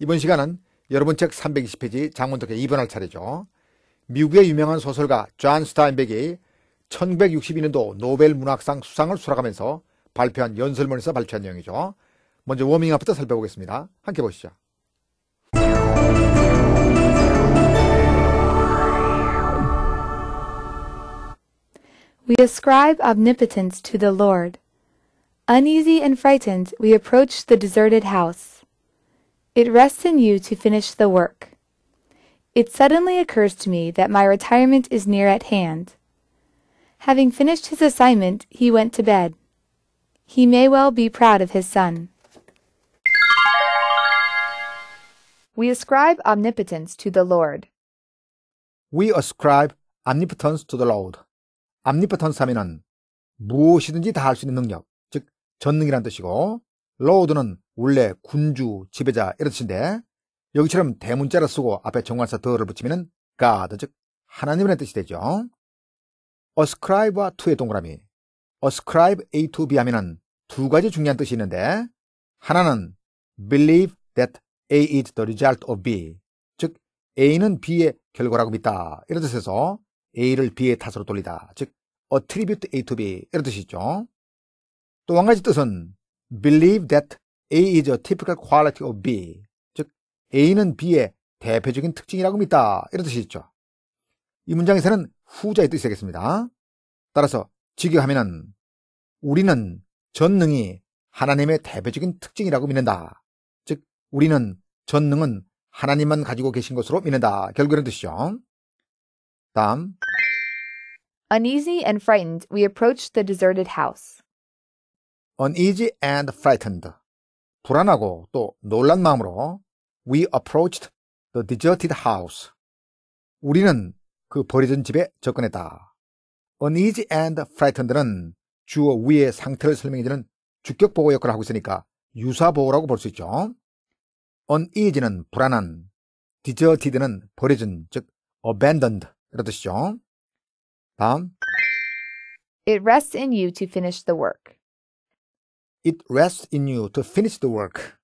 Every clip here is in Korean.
이번 시간은 여러분 책 320페이지 장문독에 입원할 차례죠. 미국의 유명한 소설가 존 스타인백이 1962년도 노벨 문학상 수상을 수락하면서 발표한 연설문에서 발표한 내용이죠. 먼저 워밍업부터 살펴보겠습니다. 함께 보시죠. We ascribe omnipotence to the Lord. Uneasy and frightened, we approach the deserted house. It rests in you to finish the work. It suddenly occurs to me that my retirement is near at hand. Having finished his assignment, he went to bed. He may well be proud of his son. We ascribe omnipotence to the Lord. We ascribe omnipotence to the Lord. omnipotence 하면은 무엇이든지 다 할 수 있는 능력, 즉 전능이란 뜻이고, lord는 원래 군주, 지배자 이런 뜻인데 여기처럼 대문자를 쓰고 앞에 정관사 더를 붙이면 God, 즉 하나님이라는 뜻이 되죠. ascribe와 to의 동그라미 ascribe A to B 하면 은두 가지 중요한 뜻이 있는데 하나는 believe that A is the result of B 즉 A는 B의 결과라고 믿다 이런 뜻에서 A를 B의 탓으로 돌리다 즉 attribute A to B 이런 뜻이죠. 또 한 가지 뜻은 believe that A is a typical quality of B. 즉, A는 B의 대표적인 특징이라고 믿다. 이런 뜻이죠. 이 문장에서는 후자의 뜻이 되겠습니다. 따라서 직역하면은 우리는 전능이 하나님의 대표적인 특징이라고 믿는다. 즉, 우리는 전능은 하나님만 가지고 계신 것으로 믿는다. 결국은 뜻이죠. 다음. Uneasy and frightened, we approached the deserted house. Uneasy and frightened. 불안하고 또 놀란 마음으로 We approached the deserted house. 우리는 그 버려진 집에 접근했다. Uneasy and frightened는 주어 위의 상태를 설명해주는 주격보호 역할을 하고 있으니까 유사보호라고 볼 수 있죠. Uneasy는 불안한, deserted는 버려진, 즉 abandoned 이런 뜻이죠. 다음 It rests in you to finish the work. It rests in you to finish the work.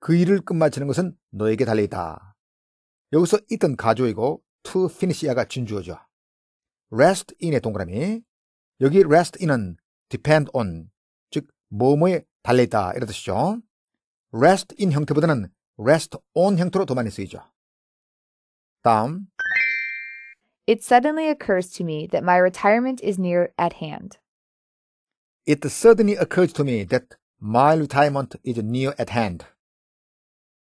그 일을 끝마치는 것은 너에게 달려있다. 여기서 it은 가조이고 to finish야가 준주어죠. rest in의 동그라미. 여기 rest in은 depend on, 즉 뭐뭐에 달려있다 이런 뜻이죠. rest in 형태보다는 rest on 형태로 더 많이 쓰이죠. 다음 It suddenly occurs to me that my retirement is near at hand. It suddenly o c c u r r to me that my retirement is near at hand.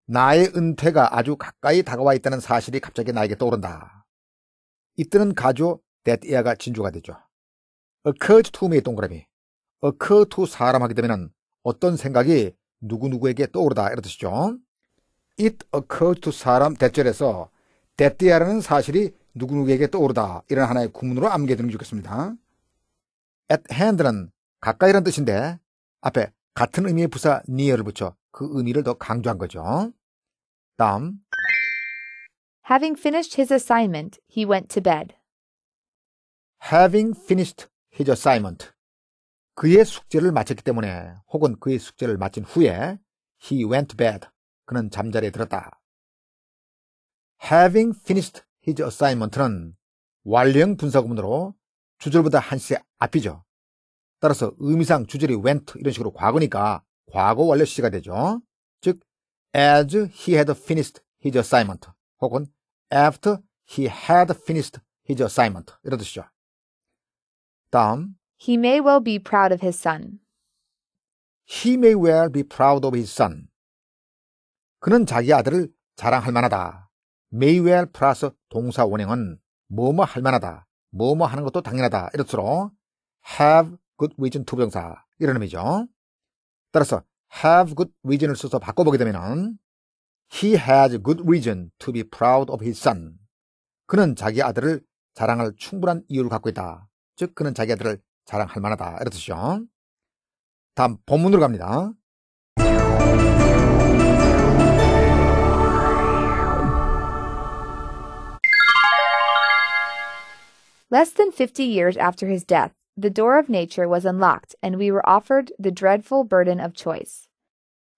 나의 은퇴가 아주 가까이 다가와 있다는 사실이 갑자기 나에게 떠오른다. 이때는 가죠, that이야가 진주가 되죠. o c c u r r to m e 동그라미. occur to 사람 하게 되면 어떤 생각이 누구누구에게 떠오르다 이런 뜻이죠. it o c c u r r to 사람 대절에서 that이야라는 사실이 누구누구에게 떠오르다 이런 하나의 구문으로 암기해 두면 좋겠습니다. at hand는 가까이란 뜻인데 앞에 같은 의미의 부사 near를 붙여 그 의미를 더 강조한 거죠. 다음 Having finished his assignment, he went to bed. Having finished his assignment. 그의 숙제를 마쳤기 때문에 혹은 그의 숙제를 마친 후에 he went to bed. 그는 잠자리에 들었다. Having finished his assignment는 완료형 분사구문으로 주절보다 한시 앞이죠. 따라서 의미상 주절이 went 이런 식으로 과거니까 과거 완료 시제가 되죠. 즉 as he had finished his assignment 혹은 after he had finished his assignment 이런 뜻이죠. 다음 He may well be proud of his son. He may well be proud of his son. 그는 자기 아들을 자랑할 만하다. may well 플러스 동사 원형은 뭐뭐 할 만하다. 뭐뭐 하는 것도 당연하다. 이렇으로 have good reason to 부정사 이런 의미죠. 따라서 have good reason을 써서 바꿔보게 되면 he has good reason to be proud of his son. 그는 자기 아들을 자랑할 충분한 이유를 갖고 있다. 즉 그는 자기 아들을 자랑할 만하다. 이런 뜻이죠. 다음 본문으로 갑니다. Less than 50 years after his death, the door of nature was unlocked, and we were offered the dreadful burden of choice.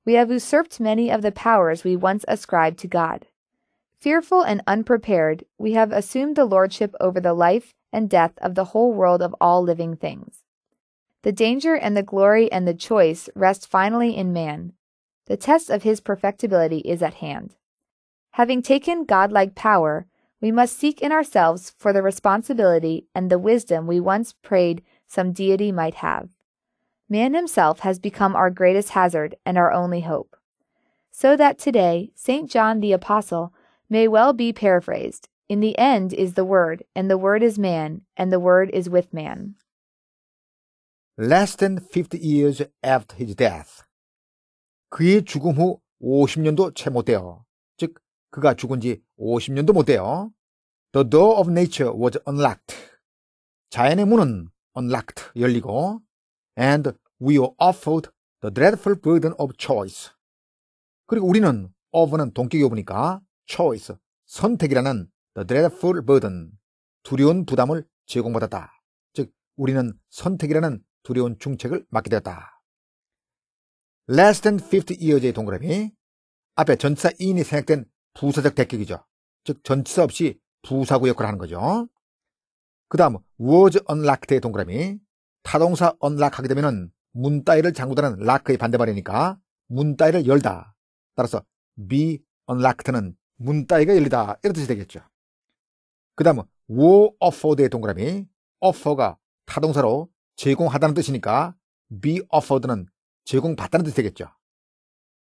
We have usurped many of the powers we once ascribed to God. Fearful and unprepared, we have assumed the lordship over the life and death of the whole world of all living things. The danger and the glory and the choice rest finally in man. The test of his perfectibility is at hand. Having taken godlike power, we must seek in ourselves for the responsibility and the wisdom we once prayed some deity might have. Man himself has become our greatest hazard and our only hope. So that today, St. John the Apostle may well be paraphrased In the end is the Word, and the Word is man, and the Word is with man. Less than 50 years after his death. 그의 죽음 후 50년도 채 못되어 그가 죽은 지 50년도 못 돼요. The door of nature was unlocked. 자연의 문은 unlocked 열리고 and we were offered the dreadful burden of choice. 그리고 우리는 of는 동격이오니까 choice 선택이라는 the dreadful burden 두려운 부담을 제공받았다. 즉 우리는 선택이라는 두려운 중책을 맡게 되었다. less than 50 years의 동그라미 앞에 전치사 인이 생각된 부사적 대격이죠. 즉 전치사 없이 부사구 역할을 하는 거죠. 그 다음 was unlock의 동그라미 타동사 unlock하게 되면 문 따위를 잠그다는 lock의 반대말이니까 문 따위를 열다. 따라서 be unlocked는 문 따위가 열리다 이런 뜻이 되겠죠. 그 다음 were offered의 동그라미 offer가 타동사로 제공하다는 뜻이니까 be offered는 제공받다는 뜻이 되겠죠.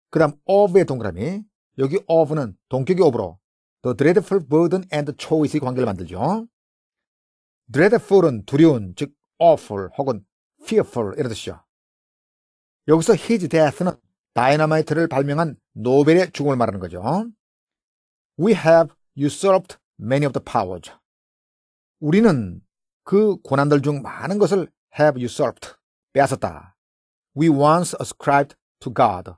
그 다음 of의 동그라미 여기 of는 동격의 of로 The dreadful burden and choice의 관계를 만들죠. dreadful은 두려운, 즉 awful 혹은 fearful 이런 뜻이죠. 여기서 his death는 다이너마이트를 발명한 노벨의 죽음을 말하는 거죠. We have usurped many of the powers. 우리는 그 고난들 중 많은 것을 have usurped, 빼앗았다. We once ascribed to God.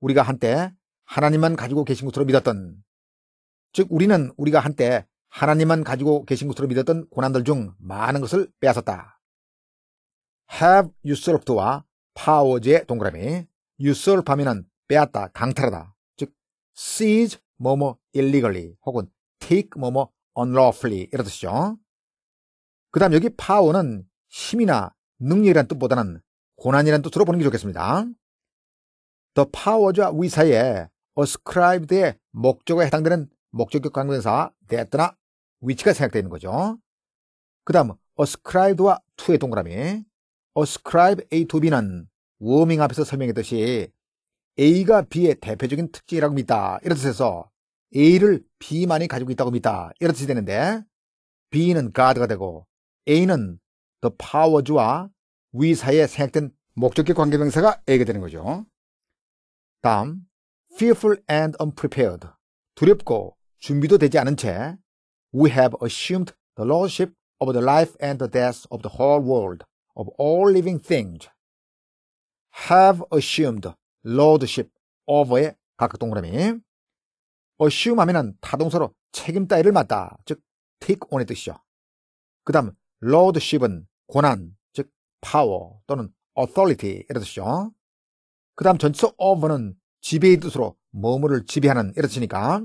우리가 한때 하나님만 가지고 계신 것으로 믿었던 즉 우리는 우리가 한때 하나님만 가지고 계신 것으로 믿었던 고난들 중 많은 것을 빼앗았다. have usurped와 파워즈의 동그라미 usurp 하면 빼앗다, 강탈하다. 즉 seize 뭐뭐 illegally 혹은 take 뭐뭐 unlawfully 이런 뜻이죠. 그 다음 여기 파워는 힘이나 능력이란 뜻보다는 고난이란 뜻으로 보는 게 좋겠습니다. The power와 위 사이에 ascribed의 목적에 해당되는 목적격 관계사 that나 위치가 생각되는 거죠. 그 다음 ascribed와 to의 동그라미 ascribe A to B는 워밍 앞에서 설명했듯이 A가 B의 대표적인 특징이라고 믿다 이런 뜻에서 A를 B만이 가지고 있다고 믿다 이런 뜻이 되는데 B는 God가 되고 A는 The Powers와 위사에 생각된 목적격 관계명사가 A가 되는 거죠. 다음 fearful and unprepared. 두렵고 준비도 되지 않은 채 we have assumed the lordship of the life and the death of the whole world of all living things. have assumed lordship o f 의 각각 동그라미. assume 하면은 타동사로 책임 따위를 맡다, 즉 take on의 뜻이죠. 그 다음 lordship은 권한, 즉 power 또는 authority 이런 뜻이죠. 그 다음 전치사 o f e 는 지배의 뜻으로 머물를 지배하는 이렇으니까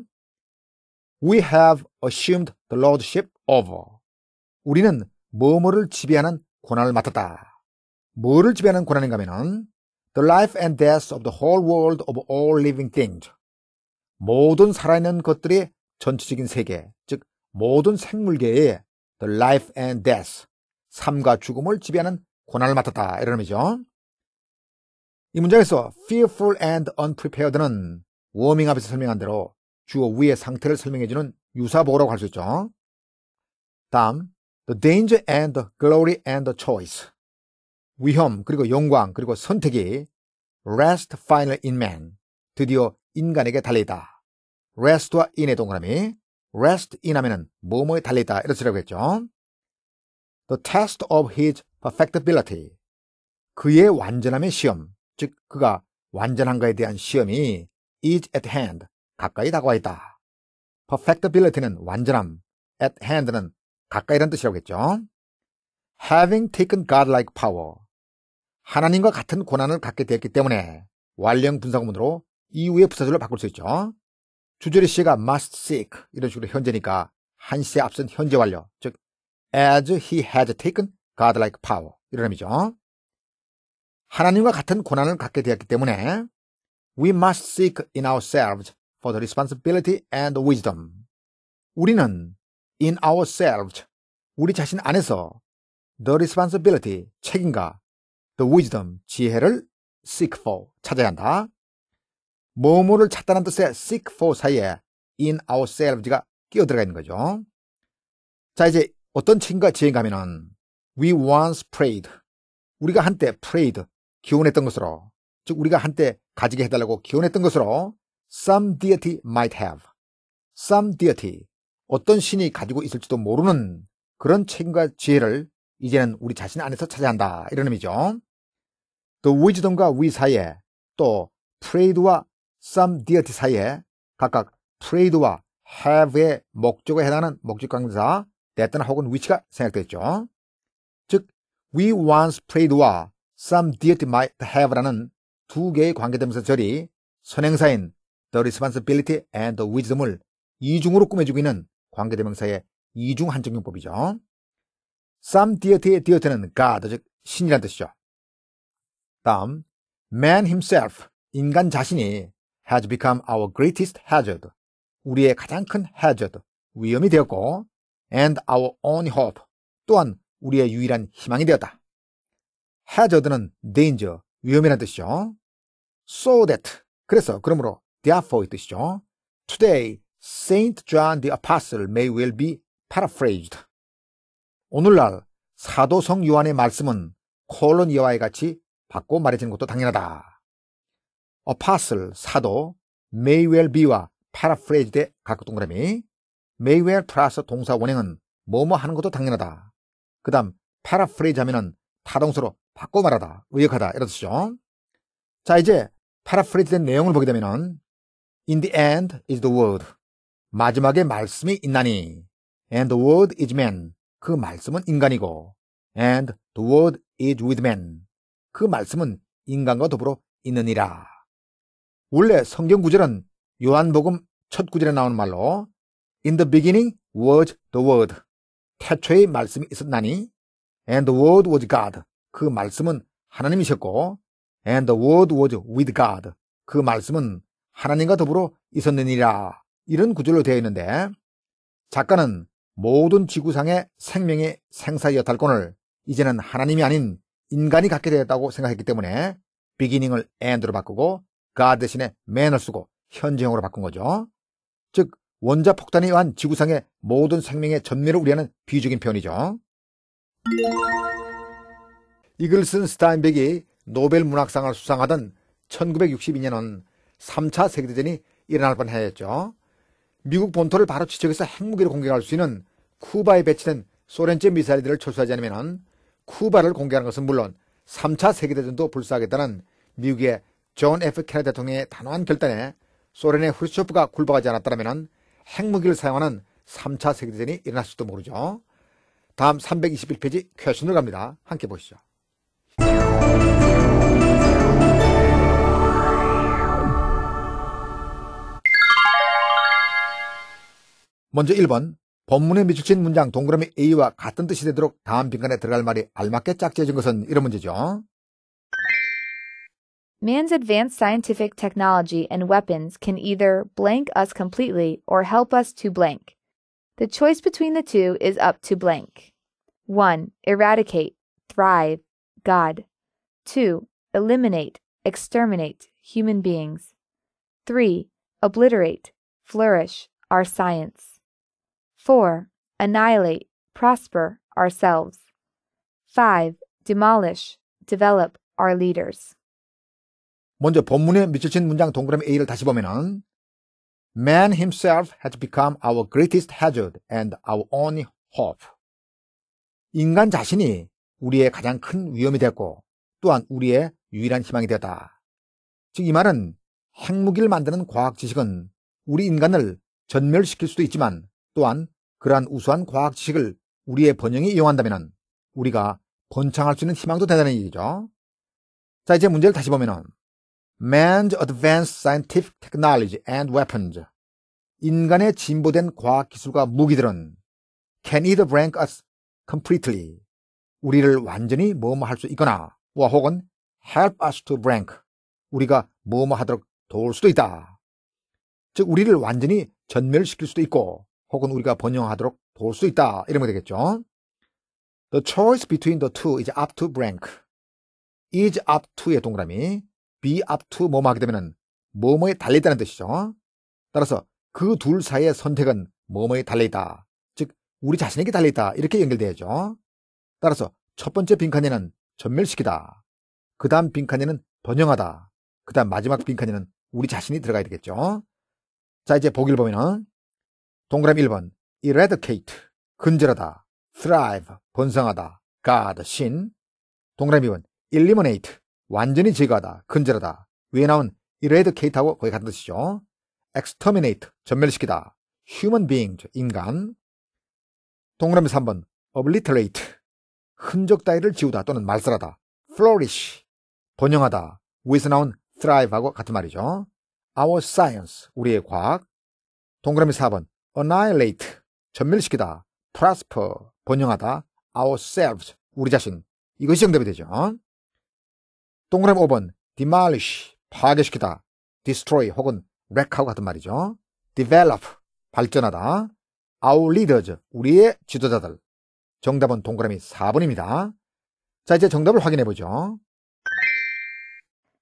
We have assumed the lordship over. 우리는 뭐뭐를 지배하는 권한을 맡았다. 뭐를 지배하는 권한인가 하면은 The life and death of the whole world of all living things. 모든 살아있는 것들의 전체적인 세계, 즉 모든 생물계의 The life and death, 삶과 죽음을 지배하는 권한을 맡았다. 이런 의미죠. 이 문장에서 fearful and unprepared는 워밍업에서 설명한 대로 주어 위의 상태를 설명해주는 유사보어라고 할 수 있죠. 다음, the danger and the glory and the choice. 위험, 그리고 영광, 그리고 선택이 rest final in man. 드디어 인간에게 달려있다. rest와 in의 동그라미, rest in 하면은 뭐뭐에 달려있다. 이렇게라고 했죠. the test of his perfectibility. 그의 완전함의 시험, 즉 그가 완전한가에 대한 시험이 is at hand, 가까이 다가와 있다. perfectibility는 완전함, at hand는 가까이란 뜻이라고겠죠. having taken godlike power, 하나님과 같은 고난을 갖게 되었기 때문에 완령 분사구문으로 이후의 부사절로 바꿀 수 있죠. 주절이 씨가 must seek 이런 식으로 현재니까 한 씨의 앞선 현재 완료, 즉 as he has taken godlike power 이런 의미죠. 하나님과 같은 고난을 갖게 되었기 때문에 we must seek in ourselves for the responsibility and wisdom. 우리는 in ourselves 우리 자신 안에서 the responsibility 책임과 the wisdom 지혜를 seek for 찾아야 한다. 뭐뭐를 찾다는 뜻의 seek for 사이에 in ourselves가 끼어들어가 있는 거죠. 자 이제 어떤 책임과 지혜인가 하면은 we once prayed 우리가 한때 prayed 기원했던 것으로 즉 우리가 한때 가지게 해달라고 기원했던 것으로 some deity might have some deity 어떤 신이 가지고 있을지도 모르는 그런 책임과 지혜를 이제는 우리 자신 안에서 차지 한다 이런 의미죠. 또 위즈덤과 위 사이에 또 프레이드와 some deity 사이에 각각 프레이드와 have의 목적에 해당하는 목적 강사 다단 혹은 위치가 생략됐죠. 즉 we once prayed와 some deity might have라는 두 개의 관계되면서 절이 선행사인 the responsibility and the wisdom을 이중으로 꾸며주고 있는 관계대명사의 이중 한정용법이죠. some deity의 deity는 God, 즉 신이란 뜻이죠. 다음, man himself, 인간 자신이 has become our greatest hazard, 우리의 가장 큰 hazard, 위험이 되었고 and our only hope, 또한 우리의 유일한 희망이 되었다. hazard는 danger, 위험이라는 뜻이죠. so that, 그래서 그러므로 therefore 이 뜻이죠. today, Saint John the Apostle may well be paraphrased. 오늘날 사도성 요한의 말씀은 콜론 이와의 같이 받고 말해지는 것도 당연하다. apostle, 사도, may well be와 paraphrased의 각 동그라미, may well 플러스 동사 원행은 뭐뭐 하는 것도 당연하다. 그 다음 paraphrase 하면은 타동사로 바꿔 말하다, 의역하다 이런 뜻이죠. 자 이제 파라프레이즈된 내용을 보게 되면은 In the end is the word. 마지막에 말씀이 있나니 And the word is man. 그 말씀은 인간이고 And the word is with man. 그 말씀은 인간과 더불어 있느니라. 원래 성경 구절은 요한복음 첫 구절에 나오는 말로 In the beginning was the word. 태초의 말씀이 있었나니 And the word was God. 그 말씀은 하나님이셨고 and the word was with God 그 말씀은 하나님과 더불어 있었느니라 이런 구절로 되어 있는데 작가는 모든 지구상의 생명의 생사 여탈권을 이제는 하나님이 아닌 인간이 갖게 되었다고 생각했기 때문에 비기닝을 end로 바꾸고 God 대신에 man을 쓰고 현지형으로 바꾼 거죠. 즉 원자 폭탄에 의한 지구상의 모든 생명의 전멸을 우려하는 비유적인 표현이죠. 이글슨 스타인백이 노벨 문학상을 수상하던 1962년은 3차 세계대전이 일어날 뻔하였죠. 미국 본토를 바로 지적해서 핵무기를 공격할 수 있는 쿠바에 배치된 소련제 미사일들을 철수하지 않으면 쿠바를 공격하는 것은 물론 3차 세계대전도 불사하겠다는 미국의 존 F. 케네 대통령의 단호한 결단에 소련의 후르츠초프가 굴복하지 않았다면 핵무기를 사용하는 3차 세계대전이 일어날 수도 모르죠. 다음 321페이지 퀘션으로 갑니다. 함께 보시죠. 먼저 1번 본문에 미출친 문장 동그라미 A와 같은 뜻이 되도록 다음 빈칸에 들어갈 말이 알맞게 짝지어진 것은 이런 문제죠. Man's advanced scientific technology and weapons can either blank us completely or help us to blank. The choice between the two is up to blank. 1. Eradicate, thrive, God. 2. Eliminate, exterminate human beings. 3. Obliterate, flourish our science. 4. Annihilate, prosper ourselves. 5. Demolish, develop our leaders. 먼저 본문에 미쳐진 문장 동그라미 A를 다시 보면은 Man himself has become our greatest hazard and our only hope. 인간 자신이 우리의 가장 큰 위험이 됐고 또한 우리의 유일한 희망이 되었다. 즉 이 말은 핵무기를 만드는 과학 지식은 우리 인간을 전멸시킬 수도 있지만 또한 그러한 우수한 과학 지식을 우리의 번영에 이용한다면 우리가 번창할 수 있는 희망도 대단한 일이죠. 자 이제 문제를 다시 보면은 Man's Advanced Scientific Technology and Weapons 인간의 진보된 과학 기술과 무기들은 can i t rank us completely 우리를 완전히 뭐뭐 할 수 있거나 와 혹은 help us to blank 우리가 뭐뭐 하도록 도울 수도 있다. 즉 우리를 완전히 전멸시킬 수도 있고 혹은 우리가 번영하도록 도울 수 있다. 이러면 되겠죠. The choice between the two is up to blank. is up to의 동그라미 be up to 뭐뭐 하게 되면 뭐뭐에 달려있다는 뜻이죠. 따라서 그 둘 사이의 선택은 뭐뭐에 달려있다. 즉 우리 자신에게 달려있다. 이렇게 연결돼야죠. 따라서 첫 번째 빈칸에는 전멸시키다. 그 다음 빈칸에는 번영하다. 그 다음 마지막 빈칸에는 우리 자신이 들어가야 되겠죠. 자, 이제 보기를 보면은 동그라미 1번 eradicate, 근절하다, thrive, 번성하다, god, 신 동그라미 2번 eliminate, 완전히 제거하다, 근절하다. 위에 나온 eradicate하고 거의 같은 뜻이죠. exterminate, 전멸시키다, human being, 인간 동그라미 3번 obliterate, 흔적 따위를 지우다 또는 말살하다, flourish, 번영하다, 위에서 나온 thrive하고 같은 말이죠. our science, 우리의 과학. 동그라미 4번, annihilate, 전멸시키다, prosper, 번영하다, ourselves, 우리 자신. 이것이 정답이 되죠. 동그라미 5번, demolish, 파괴시키다, destroy 혹은 wreck하고 같은 말이죠. develop, 발전하다, our leaders, 우리의 지도자들. 정답은 동그라미 4번입니다. 자, 이제 정답을 확인해 보죠.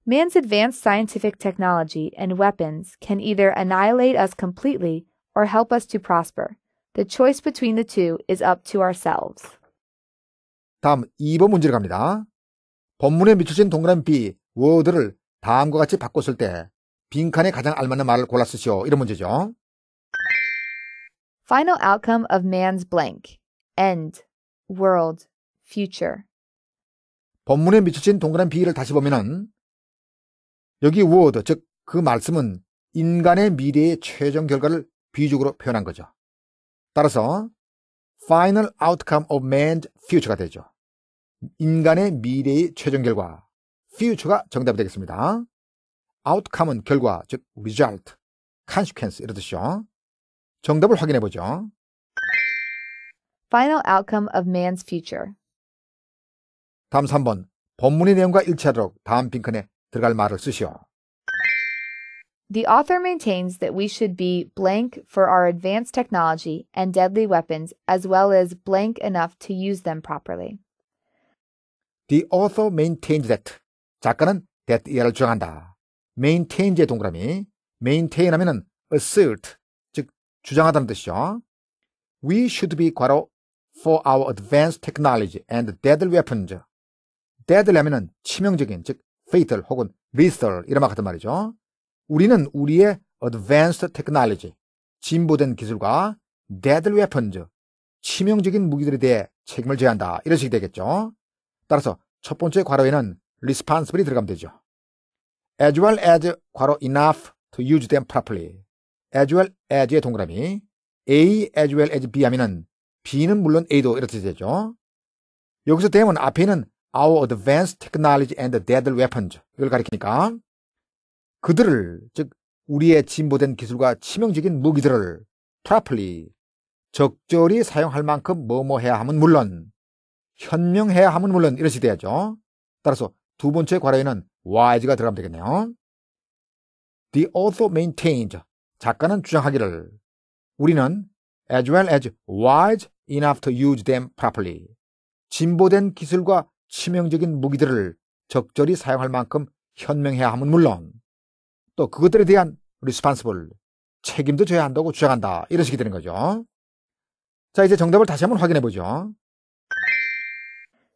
Man's advanced scientific technology and weapons can either annihilate us completely or help us to prosper. The choice between the two is up to ourselves. 다음 2번 문제로 갑니다. 본문에 미쳐진 동그라미 B, 워드를 다음과 같이 바꿨을 때 빈칸에 가장 알맞는 말을 골라 쓰시오. 이런 문제죠. Final outcome of man's blank. End. world, future. 본문에 미쳐진 동그란 비위를 다시 보면은 여기 word, 즉 그 말씀은 인간의 미래의 최종 결과를 비유적으로 표현한 거죠. 따라서 final outcome of man's future가 되죠. 인간의 미래의 최종 결과, future가 정답이 되겠습니다. outcome은 결과, 즉 result, consequence 이러듯이요. 정답을 확인해 보죠. final outcome of man's future. 다음 3번. 본문의 내용과 일치하도록 다음 빈칸에 들어갈 말을 쓰시오. The author maintains that we should be blank for our advanced technology and deadly weapons as well as blank enough to use them properly. The author maintains that 작가는 that 이하를 주장한다. 동그라미 maintain assert 즉 주장하다는 뜻이죠. We should be 과로 for our advanced technology and deadly weapons. deadly 라면은 치명적인, 즉 fatal 혹은 lethal 이런 말 같은 말이죠. 우리는 우리의 advanced technology, 진보된 기술과 deadly weapons, 치명적인 무기들에 대해 책임을 져야 한다. 이런 식이 되겠죠. 따라서 첫 번째 괄호에는 responsibly 들어가면 되죠. as well as 괄호 enough to use them properly. as well as의 동그라미 a as well as b 하면은 B는 물론 A도 이렇게 되죠. 여기서 되면 앞에 있는 Our Advanced Technology and Deadly Weapons 이걸 가리키니까 그들을 즉 우리의 진보된 기술과 치명적인 무기들을 properly 적절히 사용할 만큼 뭐뭐 해야 함은 물론 현명해야 함은 물론 이렇게이 야죠 따라서 두 번째 과로에는 wise가 들어가면 되겠네요. The author maintained 작가는 주장하기를 우리는 as well as wise enough to use them properly. 진보된 기술과 치명적인 무기들을 적절히 사용할 만큼 현명해야 함은 물론 또 그것들에 대한 리스판스블 책임도 져야 한다고 주장한다 이런 식이 되는 거죠. 자 이제 정답을 다시 한번 확인해 보죠.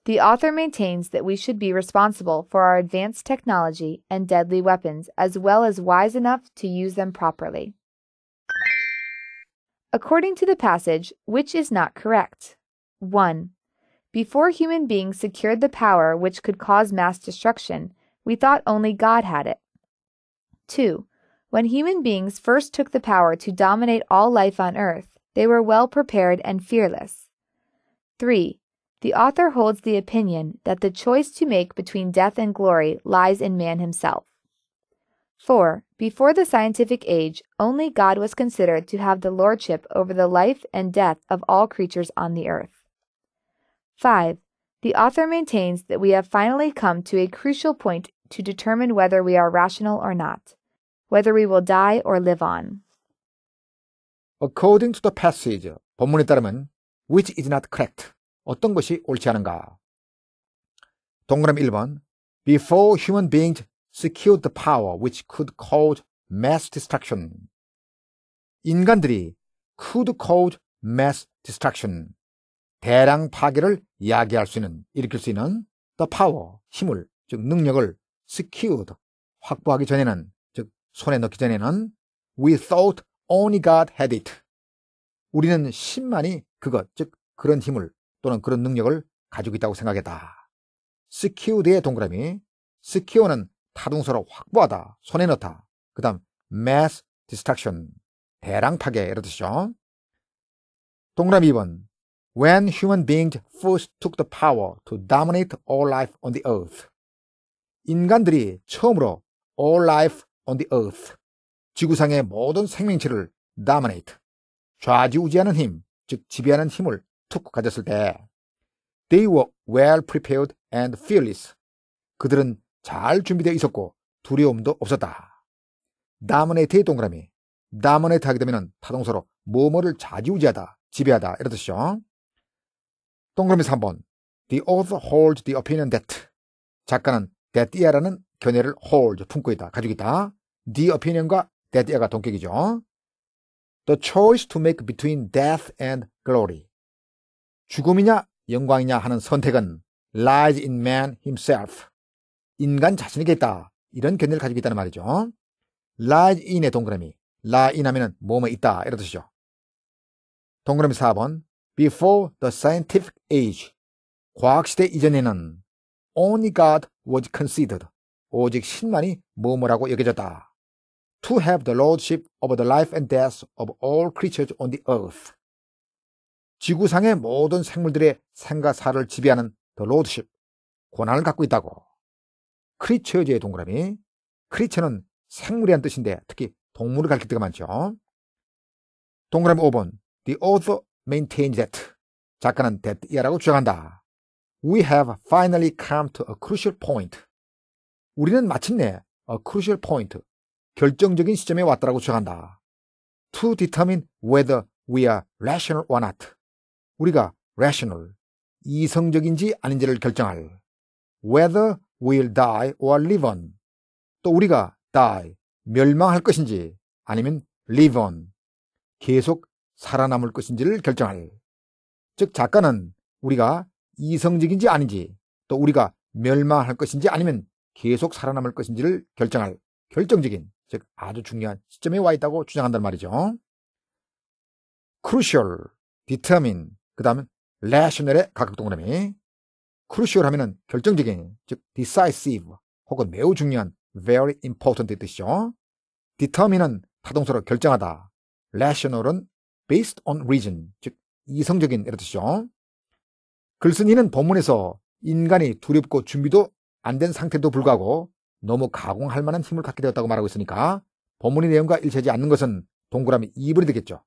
The author maintains that we should be responsible for our advanced technology and deadly weapons as well as wise enough to use them properly. according to the passage, which is not correct. 1. Before human beings secured the power which could cause mass destruction, we thought only God had it. 2. When human beings first took the power to dominate all life on earth, they were well prepared and fearless. 3. The author holds the opinion that the choice to make between death and glory lies in man himself. For, before the scientific age, only God was considered to have the lordship over the life and death of all creatures on the earth. 5. The author maintains that we have finally come to a crucial point to determine whether we are rational or not, whether we will die or live on. According to the passage, 본문에 따르면 which is not correct, 어떤 것이 옳지 않은가. 동그라미 1번 Before human beings secured the power which could cause mass destruction. 인간들이 could cause mass destruction. 대량 파괴를 야기할 수 있는, 일으킬 수 있는 the power, 힘을, 즉 능력을 secured, 확보하기 전에는, 즉 손에 넣기 전에는 we thought only God had it. 우리는 신만이 그것, 즉 그런 힘을 또는 그런 능력을 가지고 있다고 생각했다. secured의 동그라미, secure는 타동서로 확보하다, 손에 넣다. 그 다음 mass destruction, 대량 파괴 이런 뜻이죠. 동그라미 2번 When human beings first took the power to dominate all life on the earth 인간들이 처음으로 all life on the earth 지구상의 모든 생명체를 dominate 좌지우지하는 힘, 즉 지배하는 힘을 툭 가졌을 때 they were well prepared and fearless 그들은 잘 준비되어 있었고 두려움도 없었다. 남원네이의 동그라미. 남원네이 하게 되면 타동서로 뭐뭐를 자지우지하다, 지배하다 이러듯이요 동그라미 3번. The author holds the opinion that 작가는 that 이 a 라는 견해를 hold, 품고 있다, 가지고 있다. The opinion과 that 이 a 가 동격이죠. The choice to make between death and glory. 죽음이냐 영광이냐 하는 선택은 lies in man himself. 인간 자신에게 있다. 이런 견해를 가지고 있다는 말이죠. 라인의 동그라미. 라인 하면은 몸에 있다. 이런 뜻이죠. 동그라미 4번. Before the scientific age. 과학시대 이전에는 only God was considered. 오직 신만이 뭐뭐라고 여겨졌다. To have the lordship over the life and death of all creatures on the earth. 지구상의 모든 생물들의 생과 사를 지배하는 the lordship, 권한을 갖고 있다고. 크리처제의 동그라미. 크리처는 생물이란 뜻인데 특히 동물을 가리킬 때가 많죠. 동그라미 5번. The author maintains that. 작가는 that 이라고 주장한다. We have finally come to a crucial point. 우리는 마침내 a crucial point, 결정적인 시점에 왔다라고 주장한다. To determine whether we are rational or not. 우리가 rational, 이성적인지 아닌지를 결정할. Whether will die or live on. 또 우리가 die, 멸망할 것인지 아니면 live on, 계속 살아남을 것인지를 결정할. 즉 작가는 우리가 이성적인지 아닌지 또 우리가 멸망할 것인지 아니면 계속 살아남을 것인지를 결정할 결정적인 즉 아주 중요한 시점에 와 있다고 주장한단 말이죠. crucial, determine, 그 다음에 rational의 가격 동그라미 crucial 하면은 결정적인, 즉 decisive 혹은 매우 중요한 very important 뜻이죠. determine은 타동사로 결정하다. rational은 based on reason, 즉 이성적인 이런 뜻이죠. 글쓴이는 본문에서 인간이 두렵고 준비도 안 된 상태도 불구하고 너무 가공할 만한 힘을 갖게 되었다고 말하고 있으니까 본문의 내용과 일치하지 않는 것은 동그라미 2번이 되겠죠.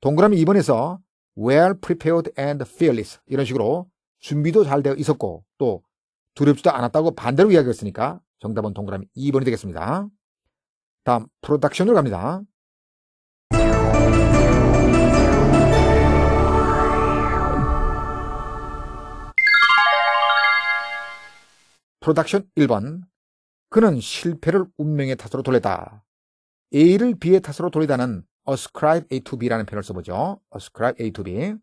동그라미 2번에서 well prepared and fearless 이런 식으로 준비도 잘 되어 있었고 또 두렵지도 않았다고 반대로 이야기했으니까 정답은 동그라미 2번이 되겠습니다. 다음 프로덕션으로 갑니다. 프로덕션 1번 그는 실패를 운명의 탓으로 돌렸다. A를 B의 탓으로 돌리다는 ascribe A to B라는 표현을 써보죠. ascribe A to B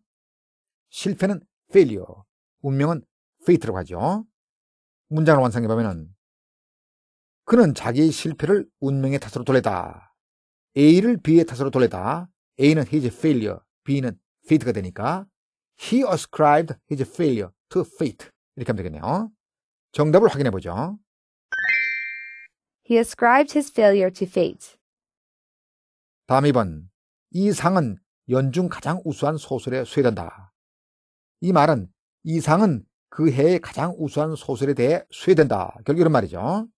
실패는 failure, 운명은 fate라고 하죠. 문장을 완성해보면 그는 자기의 실패를 운명의 탓으로 돌렸다. A를 B의 탓으로 돌렸다. A는 his failure, B는 fate가 되니까 he ascribed his failure to fate 이렇게 하면 되겠네요. 정답을 확인해보죠. He ascribed his failure to fate. 다음 2번. 이 상은 연중 가장 우수한 소설에 수여된다. 이 말은 이 상은 그 해의 가장 우수한 소설에 대해 수여된다. 결국 이런 말이죠.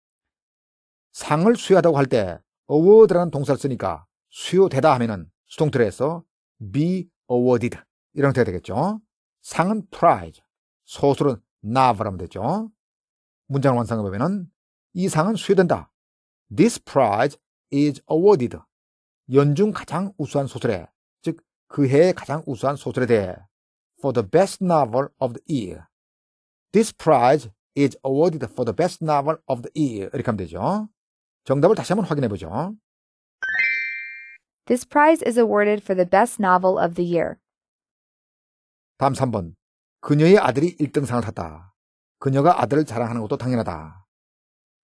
상을 수여하다고 할 때 award라는 동사를 쓰니까 수여되다 하면은 수동태에서 be awarded 이런 형태가 되겠죠. 상은 prize, 소설은 novel하면 되죠. 문장 완성해 보면은 이 상은 수여된다. This prize is awarded. 연중 가장 우수한 소설에, 즉 그 해의 가장 우수한 소설에 대해 for the best novel of the year. This prize is awarded for the best novel of the year. 이렇게 하면 되죠. 정답을 다시 한번 확인해 보죠. This prize is awarded for the best novel of the year. 다음 3번. 그녀의 아들이 1등상을 탔다. 그녀가 아들을 자랑하는 것도 당연하다.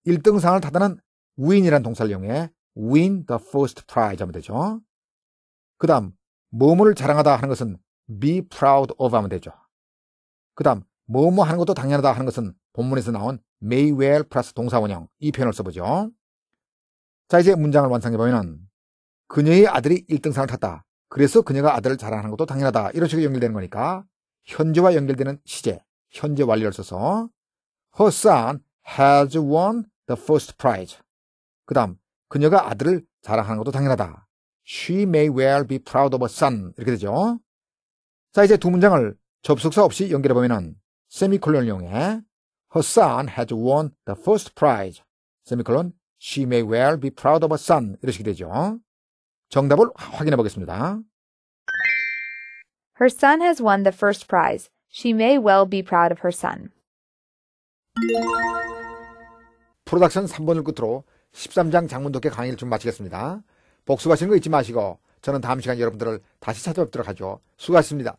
1등상을 타다는 win이란 동사를 이용해 win the first prize 하면 되죠. 그 다음, 뭐뭐를 자랑하다 하는 것은 be proud of 하면 되죠. 그 다음 뭐뭐 하는 것도 당연하다 하는 것은 본문에서 나온 may well 플러스 동사원형 이 표현을 써보죠. 자 이제 문장을 완성해보면 그녀의 아들이 1등상을 탔다. 그래서 그녀가 아들을 자랑하는 것도 당연하다. 이런 식으로 연결되는 거니까 현재와 연결되는 시제, 현재 완료를 써서 Her son has won the first prize. 그 다음 그녀가 아들을 자랑하는 것도 당연하다. She may well be proud of her son. 이렇게 되죠. 자 이제 두 문장을 접속사 없이 연결해보면 세미콜론 이용해 Her son has won the first prize. 세미콜론 She may well be proud of her son. 이러시게 되죠. 정답을 확인해 보겠습니다. Her son has won the first prize. She may well be proud of her son. 프로덕션 3번을 끝으로 13장 장문 독해 강의를 좀 마치겠습니다. 복습하시는 거 잊지 마시고 저는 다음 시간 여러분들을 다시 찾아뵙도록 하죠. 수고하셨습니다.